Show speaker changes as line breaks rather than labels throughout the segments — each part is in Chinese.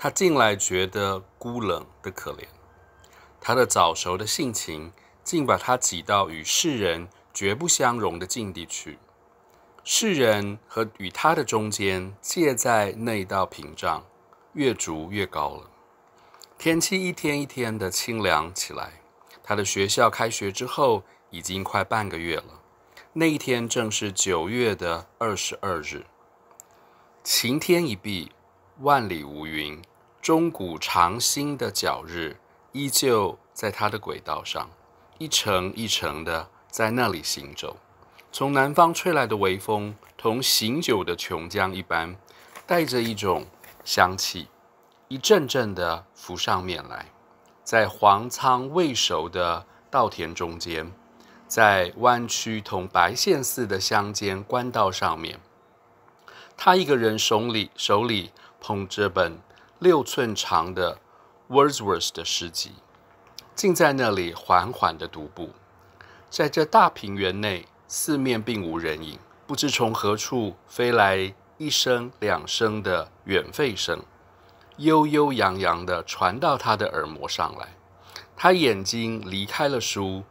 他近来，觉得孤冷的可怜。他的早熟的性情，竟把他挤到与世人绝不相容的境地去。世人和与他的中间，借在那道屏障，越逐越高了。天气一天一天的清凉起来。他的学校开学之后，已经快半个月了。那一天正是九月的二十二日，晴天一碧。万里无云，钟古长新的脚日依旧在它的轨道上，一程一程的在那里行走。从南方吹来的微风，同醒酒的琼浆一般，带着一种香气，一阵阵的浮上面来，在黄仓未熟的稻田中间，在弯曲同白线似的乡间官道上面，他一个人手里手里。捧着本六寸长的 Wordsworth 的诗集，静在那里缓缓地踱步。在这大平原内，四面并无人影，不知从何处飞来一声两声的远吠声，悠悠扬扬地传到他的耳膜上来。他眼睛离开了书，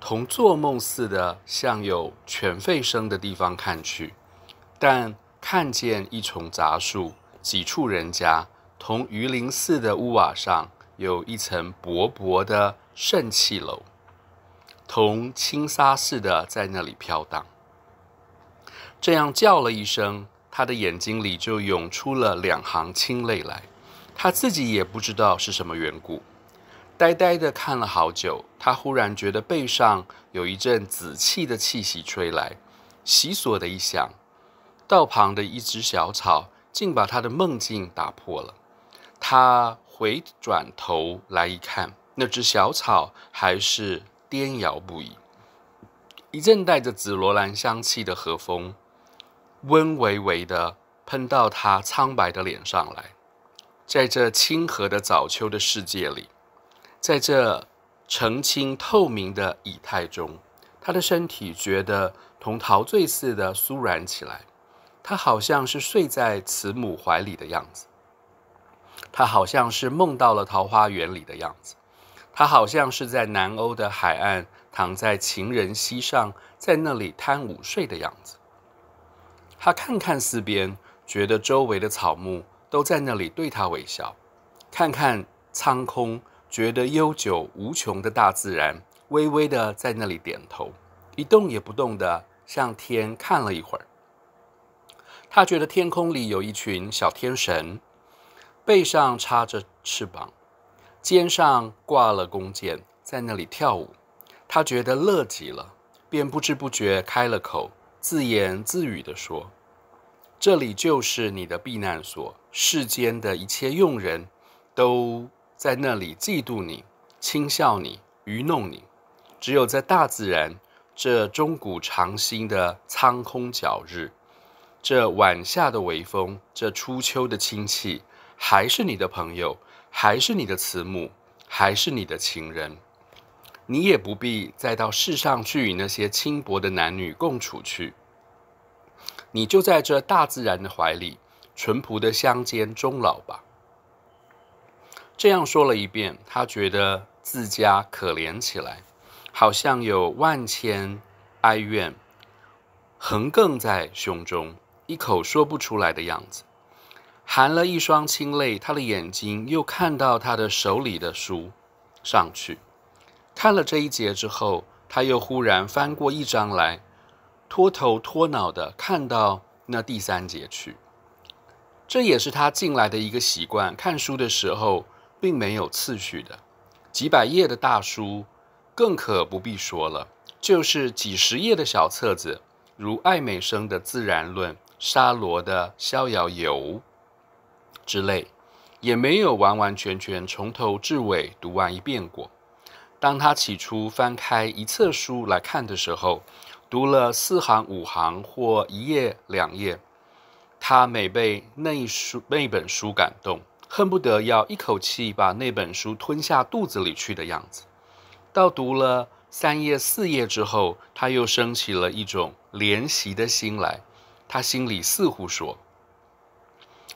同做梦似的向有犬吠声的地方看去，但看见一丛杂树。几处人家同鱼鳞似的屋瓦上，有一层薄薄的蜃气楼，同轻纱似的在那里飘荡。这样叫了一声，他的眼睛里就涌出了两行清泪来，他自己也不知道是什么缘故。呆呆的看了好久，他忽然觉得背上有一阵紫气的气息吹来，悉索的一响，道旁的一只小草。竟把他的梦境打破了。他回转头来一看，那只小草还是颠摇不已。一阵带着紫罗兰香气的和风，温微微的喷到他苍白的脸上来。在这清和的早秋的世界里，在这澄清透明的以太中，他的身体觉得同陶醉似的酥软起来。他好像是睡在慈母怀里的样子，他好像是梦到了桃花源里的样子，他好像是在南欧的海岸躺在情人膝上，在那里贪午睡的样子。他看看四边，觉得周围的草木都在那里对他微笑；看看苍空，觉得悠久无穷的大自然微微的在那里点头，一动也不动的向天看了一会儿。他觉得天空里有一群小天神，背上插着翅膀，肩上挂了弓箭，在那里跳舞。他觉得乐极了，便不知不觉开了口，自言自语地说：“这里就是你的避难所。世间的一切用人都在那里嫉妒你、轻笑你、愚弄你。只有在大自然这钟鼓长新的苍空角日。”这晚夏的微风，这初秋的清气，还是你的朋友，还是你的慈母，还是你的情人，你也不必再到世上去与那些轻薄的男女共处去，你就在这大自然的怀里，淳朴的乡间终老吧。这样说了一遍，他觉得自家可怜起来，好像有万千哀怨横亘在胸中。一口说不出来的样子，含了一双清泪。他的眼睛又看到他的手里的书，上去看了这一节之后，他又忽然翻过一章来，脱头脱脑的看到那第三节去。这也是他进来的一个习惯。看书的时候并没有次序的，几百页的大书更可不必说了，就是几十页的小册子，如爱美生的《自然论》。沙罗的《逍遥游》之类，也没有完完全全从头至尾读完一遍过。当他起初翻开一册书来看的时候，读了四行五行或一页两页，他每被那书那本书感动，恨不得要一口气把那本书吞下肚子里去的样子。到读了三页四页之后，他又升起了一种怜惜的心来。他心里似乎说：“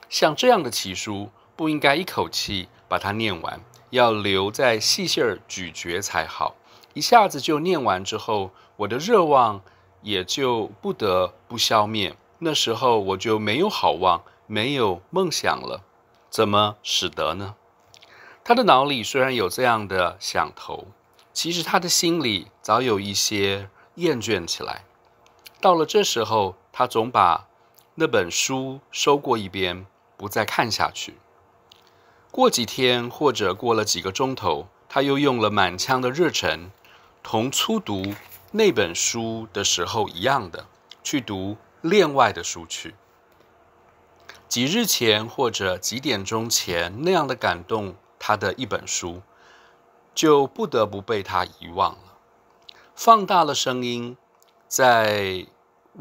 像这样的奇书，不应该一口气把它念完，要留在细细儿咀嚼才好。一下子就念完之后，我的热望也就不得不消灭。那时候我就没有好望，没有梦想了，怎么使得呢？”他的脑里虽然有这样的想头，其实他的心里早有一些厌倦起来。到了这时候。他总把那本书收过一边，不再看下去。过几天或者过了几个钟头，他又用了满腔的热忱，同初读那本书的时候一样的去读另外的书去。几日前或者几点钟前那样的感动他的一本书，就不得不被他遗忘了。放大了声音，在。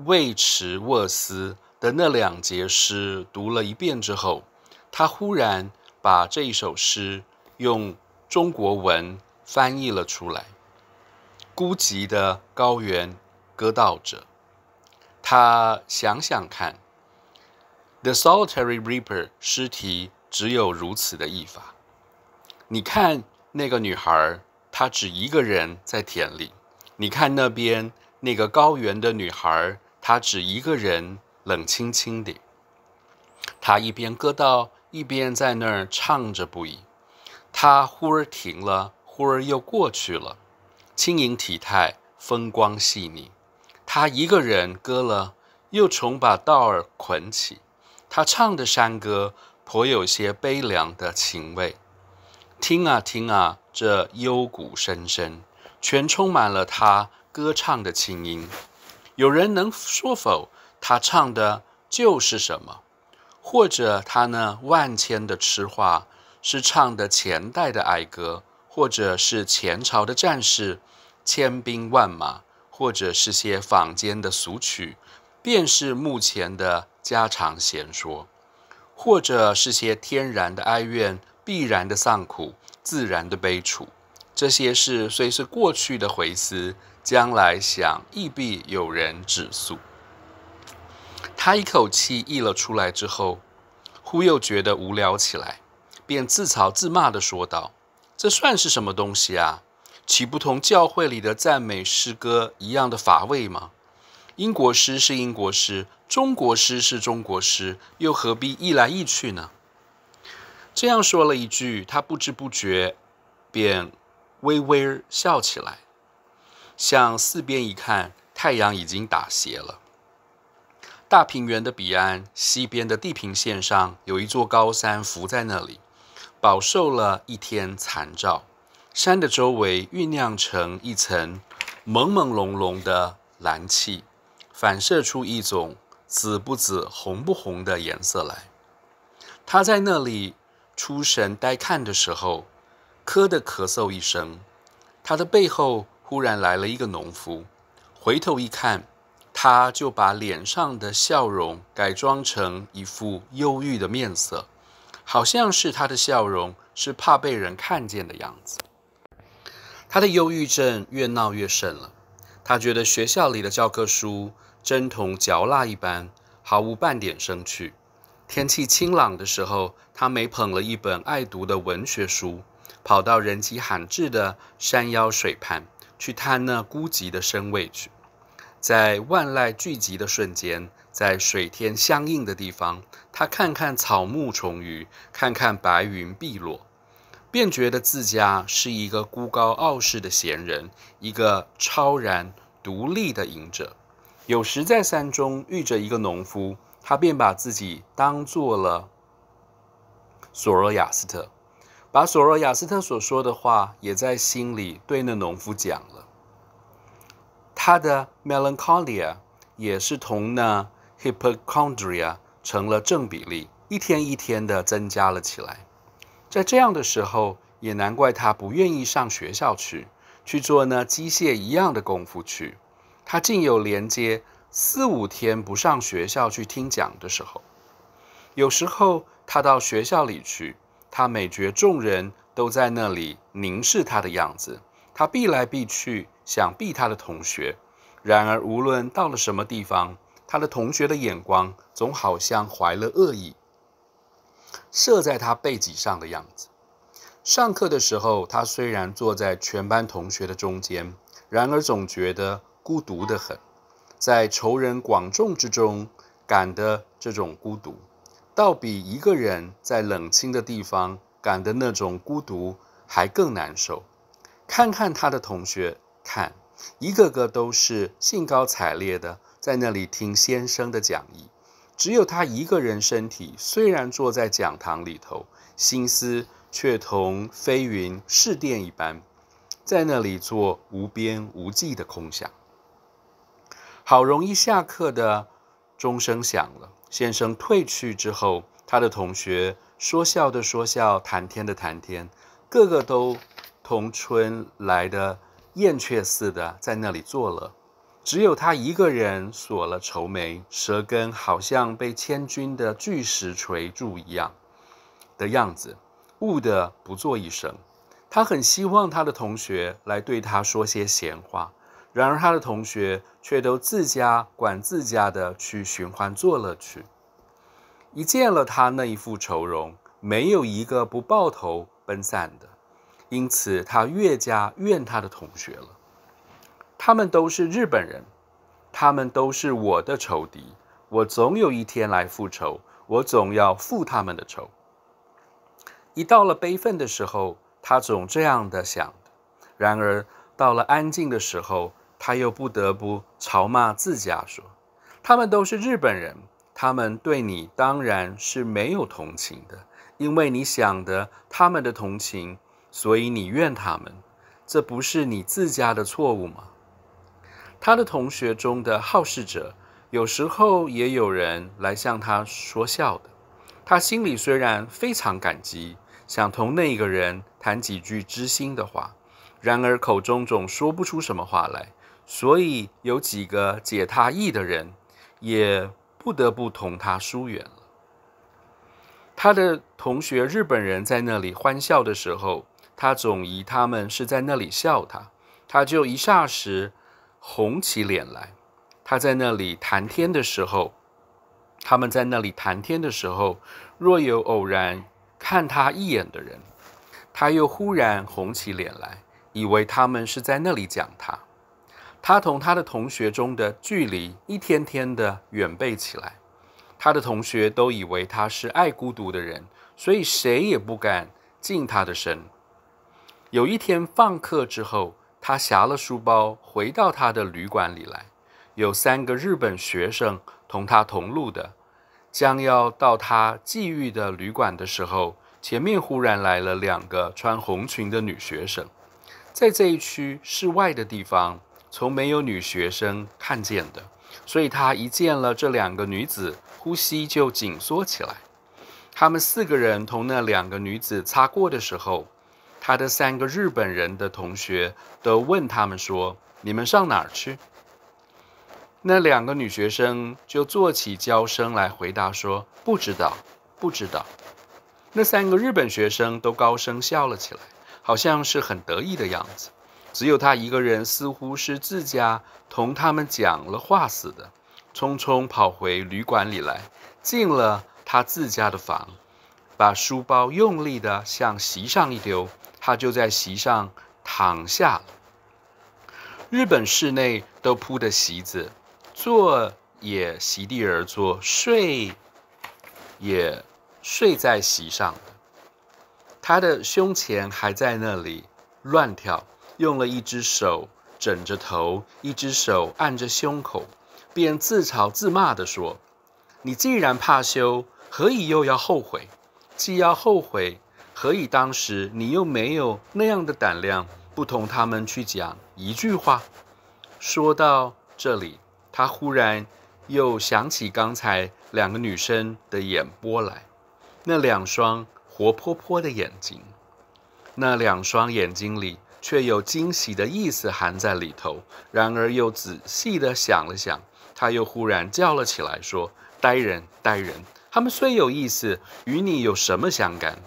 魏迟沃斯的那两节诗读了一遍之后，他忽然把这一首诗用中国文翻译了出来。孤寂的高原歌道者，他想想看，The solitary reaper，诗题只有如此的译法。你看那个女孩，她只一个人在田里。你看那边那个高原的女孩。他只一个人，冷清清的。他一边割稻，一边在那儿唱着不已。他忽而停了，忽而又过去了。轻盈体态，风光细腻。他一个人割了，又重把稻儿捆起。他唱的山歌，颇有些悲凉的情味。听啊听啊，这幽谷深深，全充满了他歌唱的清音。有人能说否？他唱的就是什么？或者他那万千的痴话，是唱的前代的哀歌，或者是前朝的战士千兵万马，或者是些坊间的俗曲，便是目前的家常闲说，或者是些天然的哀怨、必然的丧苦、自然的悲楚。这些事虽是过去的回思。将来想亦必有人指诉。他一口气译了出来之后，忽又觉得无聊起来，便自嘲自骂的说道：“这算是什么东西啊？岂不同教会里的赞美诗歌一样的乏味吗？英国诗是英国诗，中国诗是中国诗，又何必译来译去呢？”这样说了一句，他不知不觉便微微笑起来。向四边一看，太阳已经打斜了。大平原的彼岸，西边的地平线上有一座高山伏在那里，饱受了一天残照。山的周围酝酿成一层朦朦胧胧的蓝气，反射出一种紫不紫、红不红的颜色来。他在那里出神呆看的时候，咳的咳嗽一声，他的背后。忽然来了一个农夫，回头一看，他就把脸上的笑容改装成一副忧郁的面色，好像是他的笑容是怕被人看见的样子。他的忧郁症越闹越甚了，他觉得学校里的教科书真同嚼蜡一般，毫无半点生趣。天气清朗的时候，他每捧了一本爱读的文学书，跑到人迹罕至的山腰水畔。去探那孤寂的身位去，在万籁俱寂的瞬间，在水天相应的地方，他看看草木丛鱼，看看白云碧落，便觉得自家是一个孤高傲世的闲人，一个超然独立的隐者。有时在山中遇着一个农夫，他便把自己当做了索罗亚斯特。马索罗亚斯特所说的话，也在心里对那农夫讲了。他的 melancholia 也是同那 hypochondria 成了正比例，一天一天的增加了起来。在这样的时候，也难怪他不愿意上学校去，去做那机械一样的功夫去。他竟有连接四五天不上学校去听讲的时候。有时候他到学校里去。他每觉众人都在那里凝视他的样子，他避来避去，想避他的同学。然而无论到了什么地方，他的同学的眼光总好像怀了恶意，射在他背脊上的样子。上课的时候，他虽然坐在全班同学的中间，然而总觉得孤独的很，在仇人广众之中感的这种孤独。倒比一个人在冷清的地方感的那种孤独还更难受。看看他的同学，看一个个都是兴高采烈的，在那里听先生的讲义，只有他一个人，身体虽然坐在讲堂里头，心思却同飞云、试电一般，在那里做无边无际的空想。好容易下课的钟声响了。先生退去之后，他的同学说笑的说笑，谈天的谈天，个个都同春来的燕雀似的在那里坐了。只有他一个人锁了愁眉，舌根好像被千钧的巨石锤住一样的样子，兀的不作一声。他很希望他的同学来对他说些闲话。然而他的同学却都自家管自家的去寻欢作乐去，一见了他那一副愁容，没有一个不抱头奔散的。因此他越加怨他的同学了。他们都是日本人，他们都是我的仇敌，我总有一天来复仇，我总要复他们的仇。一到了悲愤的时候，他总这样的想的；然而到了安静的时候，他又不得不嘲骂自家说：“他们都是日本人，他们对你当然是没有同情的。因为你想的他们的同情，所以你怨他们，这不是你自家的错误吗？”他的同学中的好事者，有时候也有人来向他说笑的。他心里虽然非常感激，想同那个人谈几句知心的话，然而口中总说不出什么话来。所以有几个解他意的人，也不得不同他疏远了。他的同学日本人在那里欢笑的时候，他总疑他们是在那里笑他，他就一霎时红起脸来。他在那里谈天的时候，他们在那里谈天的时候，若有偶然看他一眼的人，他又忽然红起脸来，以为他们是在那里讲他。他同他的同学中的距离一天天的远倍起来，他的同学都以为他是爱孤独的人，所以谁也不敢近他的身。有一天放课之后，他挟了书包回到他的旅馆里来，有三个日本学生同他同路的，将要到他寄寓的旅馆的时候，前面忽然来了两个穿红裙的女学生，在这一区室外的地方。从没有女学生看见的，所以他一见了这两个女子，呼吸就紧缩起来。他们四个人同那两个女子擦过的时候，他的三个日本人的同学都问他们说：“你们上哪儿去？”那两个女学生就做起娇声来回答说：“不知道，不知道。”那三个日本学生都高声笑了起来，好像是很得意的样子。只有他一个人，似乎是自家同他们讲了话似的，匆匆跑回旅馆里来，进了他自家的房，把书包用力的向席上一丢，他就在席上躺下。了。日本室内都铺的席子，坐也席地而坐，睡也睡在席上。他的胸前还在那里乱跳。用了一只手枕着头，一只手按着胸口，便自嘲自骂地说：“你既然怕羞，何以又要后悔？既要后悔，何以当时你又没有那样的胆量，不同他们去讲一句话？”说到这里，他忽然又想起刚才两个女生的眼波来，那两双活泼泼的眼睛，那两双眼睛里。却有惊喜的意思含在里头，然而又仔细地想了想，他又忽然叫了起来，说：“呆人，呆人，他们虽有意思，与你有什么相干？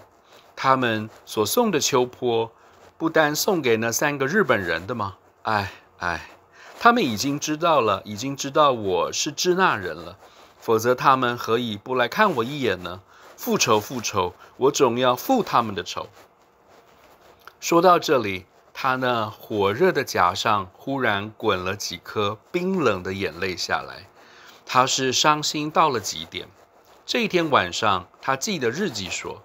他们所送的秋波，不单送给那三个日本人的吗？哎哎，他们已经知道了，已经知道我是支那人了，否则他们何以不来看我一眼呢？复仇，复仇，我总要复他们的仇。”说到这里。他那火热的颊上忽然滚了几颗冰冷的眼泪下来，他是伤心到了极点。这一天晚上，他记得日记说：“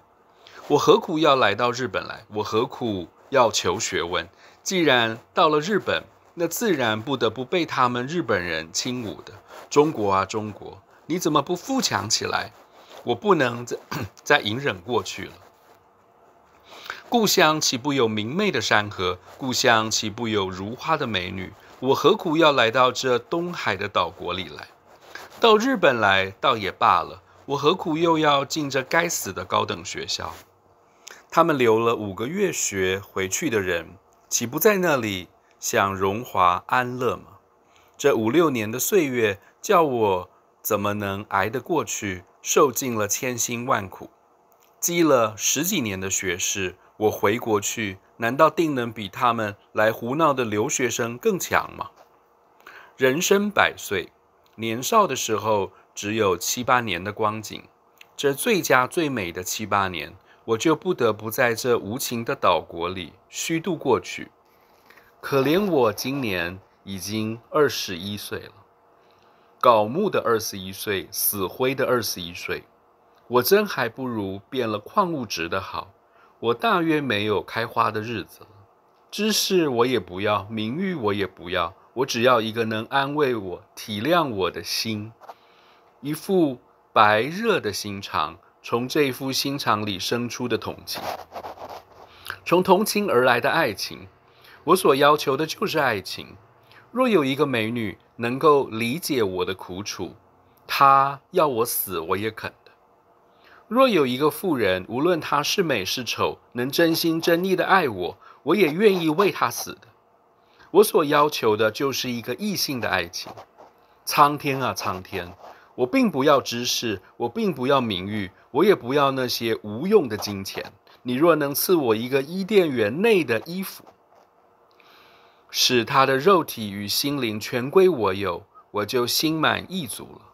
我何苦要来到日本来？我何苦要求学问？既然到了日本，那自然不得不被他们日本人轻侮的。中国啊，中国，你怎么不富强起来？我不能再 再隐忍过去了。”故乡岂不有明媚的山河？故乡岂不有如花的美女？我何苦要来到这东海的岛国里来？到日本来倒也罢了，我何苦又要进这该死的高等学校？他们留了五个月学回去的人，岂不在那里享荣华安乐吗？这五六年的岁月，叫我怎么能挨得过去？受尽了千辛万苦，积了十几年的学识。我回国去，难道定能比他们来胡闹的留学生更强吗？人生百岁，年少的时候只有七八年的光景，这最佳最美的七八年，我就不得不在这无情的岛国里虚度过去。可怜我今年已经二十一岁了，搞木的二十一岁，死灰的二十一岁，我真还不如变了矿物质的好。我大约没有开花的日子了，知识我也不要，名誉我也不要，我只要一个能安慰我、体谅我的心，一副白热的心肠。从这副心肠里生出的同情，从同情而来的爱情，我所要求的就是爱情。若有一个美女能够理解我的苦楚，她要我死，我也肯。若有一个妇人，无论她是美是丑，能真心真意的爱我，我也愿意为她死的。我所要求的就是一个异性的爱情。苍天啊苍天，我并不要知识，我并不要名誉，我也不要那些无用的金钱。你若能赐我一个伊甸园内的衣服，使他的肉体与心灵全归我有，我就心满意足了。